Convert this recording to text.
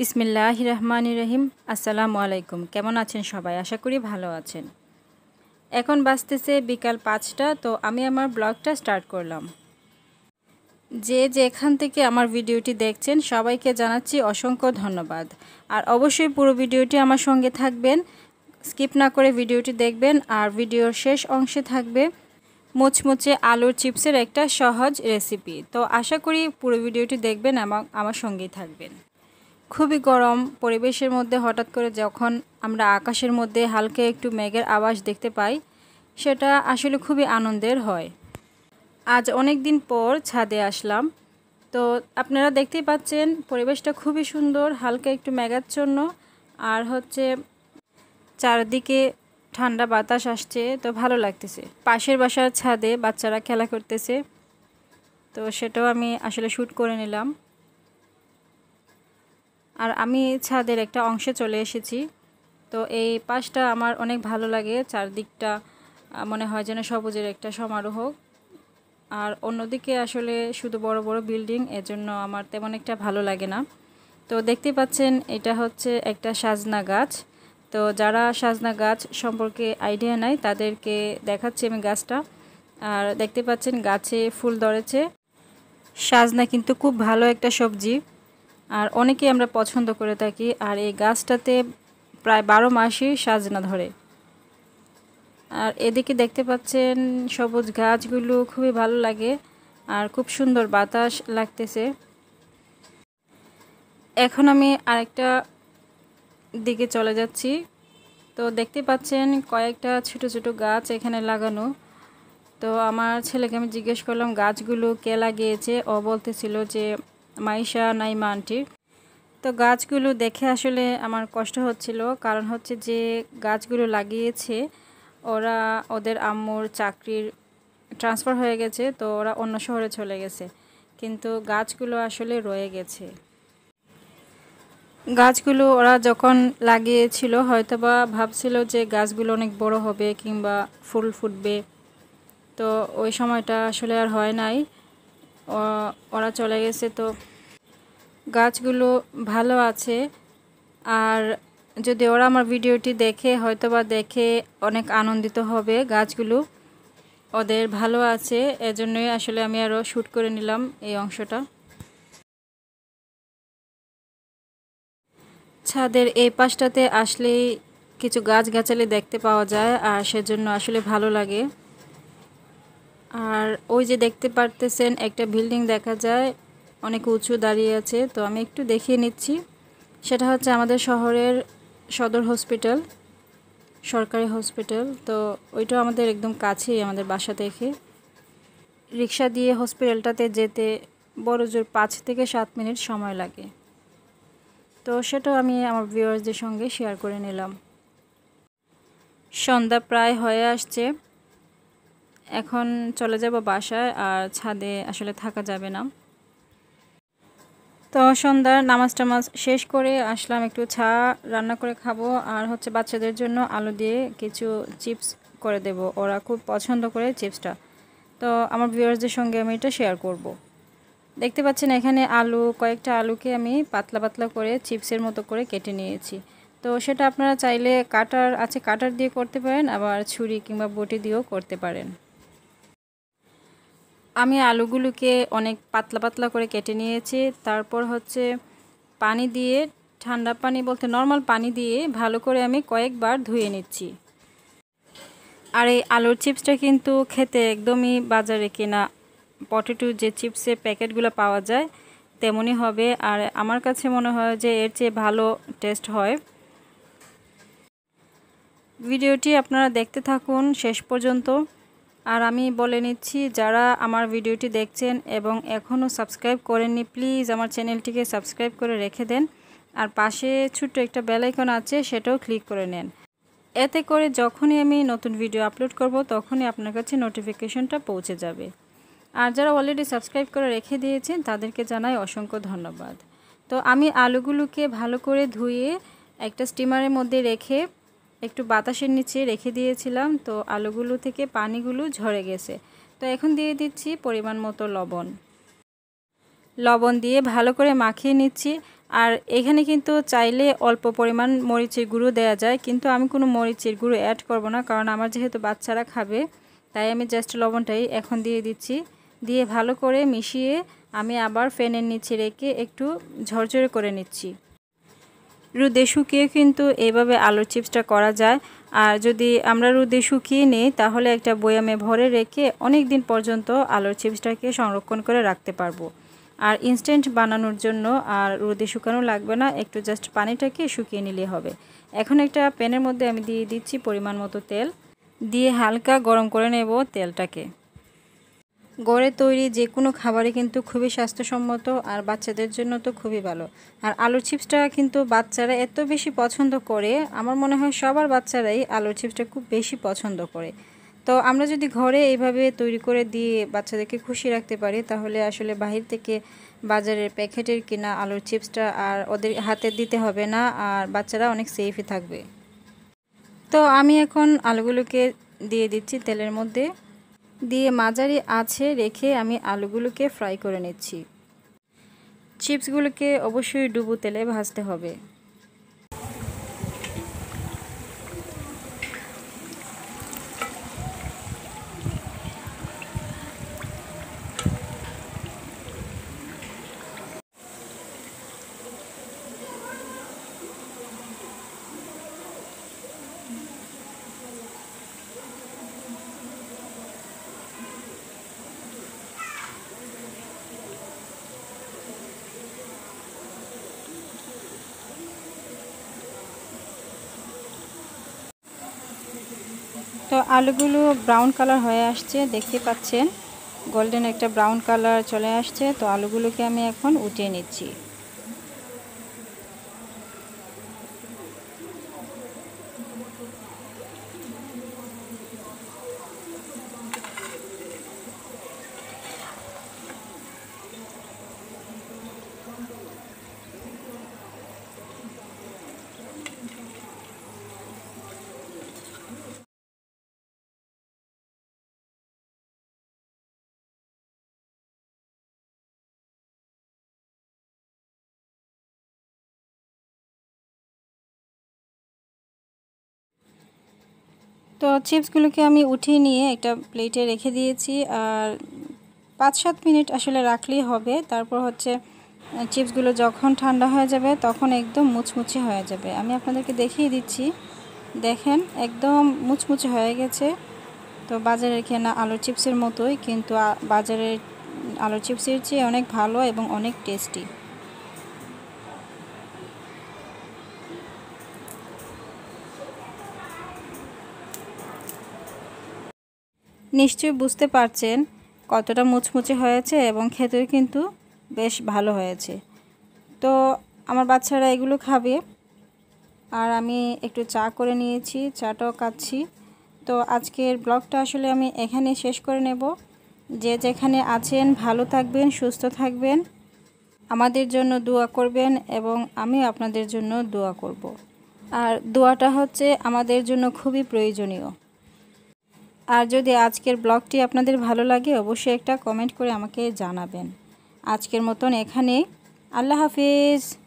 বিসমিল্লাহ রহমান রহিম আসসালামু আলাইকুম কেমন আছেন সবাই আশা করি ভালো আছেন এখন বাঁচতেছে বিকাল পাঁচটা তো আমি আমার ব্লগটা স্টার্ট করলাম যে যেখান থেকে আমার ভিডিওটি দেখছেন সবাইকে জানাচ্ছি অসংখ্য ধন্যবাদ আর অবশ্যই পুরো ভিডিওটি আমার সঙ্গে থাকবেন স্কিপ না করে ভিডিওটি দেখবেন আর ভিডিওর শেষ অংশে থাকবে মুচমুচে আলুর চিপসের একটা সহজ রেসিপি তো আশা করি পুরো ভিডিওটি দেখবেন এবং আমার সঙ্গেই থাকবেন খুবই গরম পরিবেশের মধ্যে হঠাৎ করে যখন আমরা আকাশের মধ্যে হালকা একটু মেঘের আবাস দেখতে পাই সেটা আসলে খুবই আনন্দের হয় আজ অনেক দিন পর ছাদে আসলাম তো আপনারা দেখতেই পাচ্ছেন পরিবেশটা খুবই সুন্দর হালকা একটু মেঘাচ্ছন্ন আর হচ্ছে চারদিকে ঠান্ডা বাতাস আসছে তো ভালো লাগতেছে পাশের বাসার ছাদে বাচ্চারা খেলা করতেছে তো সেটাও আমি আসলে শ্যুট করে নিলাম আর আমি ছাদের একটা অংশে চলে এসেছি তো এই পাশটা আমার অনেক ভালো লাগে চারদিকটা মনে হয় যেন সবুজের একটা সমারোহ আর অন্যদিকে আসলে শুধু বড় বড় বিল্ডিং এজন্য আমার তেমন একটা ভালো লাগে না তো দেখতে পাচ্ছেন এটা হচ্ছে একটা সাজনা গাছ তো যারা সাজনা গাছ সম্পর্কে আইডিয়া নাই তাদেরকে দেখাচ্ছি আমি গাছটা আর দেখতে পাচ্ছেন গাছে ফুল ধরেছে সাজনা কিন্তু খুব ভালো একটা সবজি আর অনেকেই আমরা পছন্দ করে থাকি আর এই গাছটাতে প্রায় বারো মাসই সাজনা ধরে আর এদিকে দেখতে পাচ্ছেন সবুজ গাছগুলো খুবই ভালো লাগে আর খুব সুন্দর বাতাস লাগতেছে এখন আমি আরেকটা দিকে চলে যাচ্ছি তো দেখতে পাচ্ছেন কয়েকটা ছোট ছোট গাছ এখানে লাগানো তো আমার ছেলেকে আমি জিজ্ঞেস করলাম গাছগুলো কে লাগিয়েছে ও বলতেছিল যে মাইশা নাইমা আন্টির তো গাছগুলো দেখে আসলে আমার কষ্ট হচ্ছিল কারণ হচ্ছে যে গাছগুলো লাগিয়েছে ওরা ওদের আম্মুর চাকরির ট্রান্সফার হয়ে গেছে তো ওরা অন্য শহরে চলে গেছে কিন্তু গাছগুলো আসলে রয়ে গেছে গাছগুলো ওরা যখন লাগিয়েছিল হয়তোবা ভাবছিল যে গাছগুলো অনেক বড় হবে কিংবা ফুল ফুটবে তো ওই সময়টা আসলে আর হয় নাই ওরা চলে গেছে তো গাছগুলো ভালো আছে আর যদি ওরা আমার ভিডিওটি দেখে হয়তো বা দেখে অনেক আনন্দিত হবে গাছগুলো ওদের ভালো আছে এজন্যই আসলে আমি আরও শ্যুট করে নিলাম এই অংশটা ছাদের এই পাশটাতে আসলেই কিছু গাছগাছালি দেখতে পাওয়া যায় আর সেজন্য আসলে ভালো লাগে আর ওই যে দেখতে পারতেছেন একটা বিল্ডিং দেখা যায় অনেক উঁচু দাঁড়িয়ে আছে তো আমি একটু দেখিয়ে নিচ্ছি সেটা হচ্ছে আমাদের শহরের সদর হসপিটাল সরকারি হসপিটাল তো ওইটা আমাদের একদম কাছেই আমাদের বাসা থেকে রিক্সা দিয়ে হসপিটালটাতে যেতে বড় জোর পাঁচ থেকে সাত মিনিট সময় লাগে তো সেটাও আমি আমার ভিউয়ার্সদের সঙ্গে শেয়ার করে নিলাম সন্ধ্যা প্রায় হয়ে আসছে এখন চলে যাব বাসায় আর ছাদে আসলে থাকা যাবে না তো সন্ধ্যার নামাজ টামাজ শেষ করে আসলাম একটু ছা রান্না করে খাবো আর হচ্ছে বাচ্চাদের জন্য আলু দিয়ে কিছু চিপস করে দেব ওরা খুব পছন্দ করে চিপসটা তো আমার ভিউয়ার্সদের সঙ্গে আমি এটা শেয়ার করব। দেখতে পাচ্ছেন এখানে আলু কয়েকটা আলুকে আমি পাতলা পাতলা করে চিপসের মতো করে কেটে নিয়েছি তো সেটা আপনারা চাইলে কাটার আছে কাটার দিয়ে করতে পারেন আবার ছুরি কিংবা বটি দিয়েও করতে পারেন আমি আলুগুলোকে অনেক পাতলা পাতলা করে কেটে নিয়েছি তারপর হচ্ছে পানি দিয়ে ঠান্ডা পানি বলতে নর্মাল পানি দিয়ে ভালো করে আমি কয়েকবার ধুয়ে নিচ্ছি আর এই আলুর চিপসটা কিন্তু খেতে একদমই বাজারে কেনা পটেটো যে চিপসের প্যাকেটগুলো পাওয়া যায় তেমনই হবে আর আমার কাছে মনে হয় যে এর চেয়ে ভালো টেস্ট হয় ভিডিওটি আপনারা দেখতে থাকুন শেষ পর্যন্ত আর আমি বলে নিচ্ছি যারা আমার ভিডিওটি দেখছেন এবং এখনও সাবস্ক্রাইব করেননি প্লিজ আমার চ্যানেলটিকে সাবস্ক্রাইব করে রেখে দেন আর পাশে ছোট্ট একটা বেলাইকন আছে সেটাও ক্লিক করে নেন এতে করে যখনই আমি নতুন ভিডিও আপলোড করব তখনই আপনার কাছে নোটিফিকেশনটা পৌঁছে যাবে আর যারা অলরেডি সাবস্ক্রাইব করে রেখে দিয়েছেন তাদেরকে জানাই অসংখ্য ধন্যবাদ তো আমি আলুগুলোকে ভালো করে ধুয়ে একটা স্টিমারের মধ্যে রেখে একটু বাতাসের নিচে রেখে দিয়েছিলাম তো আলুগুলো থেকে পানিগুলো ঝরে গেছে তো এখন দিয়ে দিচ্ছি পরিমাণ মতো লবণ লবণ দিয়ে ভালো করে মাখিয়ে নিচ্ছি আর এখানে কিন্তু চাইলে অল্প পরিমাণ মরিচের গুঁড়ো দেওয়া যায় কিন্তু আমি কোনো মরিচের গুঁড়ো অ্যাড করব না কারণ আমার যেহেতু বাচ্চারা খাবে তাই আমি জাস্ট লবণটাই এখন দিয়ে দিচ্ছি দিয়ে ভালো করে মিশিয়ে আমি আবার ফ্যানের নিচে রেখে একটু ঝরঝরে করে নিচ্ছি রোদে শুকিয়ে কিন্তু এইভাবে আলুর চিপসটা করা যায় আর যদি আমরা রোদে শুকিয়ে নিই তাহলে একটা বয়ামে ভরে রেখে অনেক দিন পর্যন্ত আলুর চিপসটাকে সংরক্ষণ করে রাখতে পারবো আর ইনস্ট্যান্ট বানানোর জন্য আর রোদে শুকানো লাগবে না একটু জাস্ট পানিটাকে শুকিয়ে নিলে হবে এখন একটা প্যানের মধ্যে আমি দিয়ে দিচ্ছি পরিমাণ মতো তেল দিয়ে হালকা গরম করে নেব তেলটাকে গড়ে তৈরি যে কোনো খাবারই কিন্তু খুবই স্বাস্থ্যসম্মত আর বাচ্চাদের জন্য তো খুবই ভালো আর আলুর চিপসটা কিন্তু বাচ্চারা এত বেশি পছন্দ করে আমার মনে হয় সবার বাচ্চারাই আলুর চিপসটা খুব বেশি পছন্দ করে তো আমরা যদি ঘরে এইভাবে তৈরি করে দিয়ে বাচ্চাদেরকে খুশি রাখতে পারি তাহলে আসলে বাহির থেকে বাজারের প্যাকেটের কিনা আলুর চিপসটা আর ওদের হাতে দিতে হবে না আর বাচ্চারা অনেক সেফই থাকবে তো আমি এখন আলুগুলোকে দিয়ে দিচ্ছি তেলের মধ্যে দিয়ে মাঝারি আছে রেখে আমি আলুগুলোকে ফ্রাই করে নিচ্ছি চিপসগুলোকে অবশ্যই ডুবো তেলে ভাজতে হবে তো আলুগুলো ব্রাউন কালার হয়ে আসছে দেখতে পাচ্ছেন গোল্ডেন একটা ব্রাউন কালার চলে আসছে তো আলুগুলোকে আমি এখন উঠিয়ে নিচ্ছি তো চিপসগুলোকে আমি উঠিয়ে নিয়ে একটা প্লেটে রেখে দিয়েছি আর পাঁচ সাত মিনিট আসলে রাখলেই হবে তারপর হচ্ছে চিপসগুলো যখন ঠান্ডা হয়ে যাবে তখন একদম মুচমুচে হয়ে যাবে আমি আপনাদেরকে দেখিয়ে দিচ্ছি দেখেন একদম মুচমুচে হয়ে গেছে তো বাজারের কেনা আলুর চিপসের মতোই কিন্তু বাজারের আলুর চিপসের চেয়ে অনেক ভালো এবং অনেক টেস্টি নিশ্চয়ই বুঝতে পারছেন কতটা মুচমুচে হয়েছে এবং খেতেও কিন্তু বেশ ভালো হয়েছে তো আমার বাচ্চারা এগুলো খাবে আর আমি একটু চা করে নিয়েছি চাটাও কাচ্ছি তো আজকের ব্লগটা আসলে আমি এখানে শেষ করে নেব যে যেখানে আছেন ভালো থাকবেন সুস্থ থাকবেন আমাদের জন্য দোয়া করবেন এবং আমি আপনাদের জন্য দোয়া করব। আর দোয়াটা হচ্ছে আমাদের জন্য খুবই প্রয়োজনীয় আর যদি আজকের ব্লগটি আপনাদের ভালো লাগে অবশ্যই একটা কমেন্ট করে আমাকে জানাবেন আজকের মতন এখানে আল্লাহ হাফিজ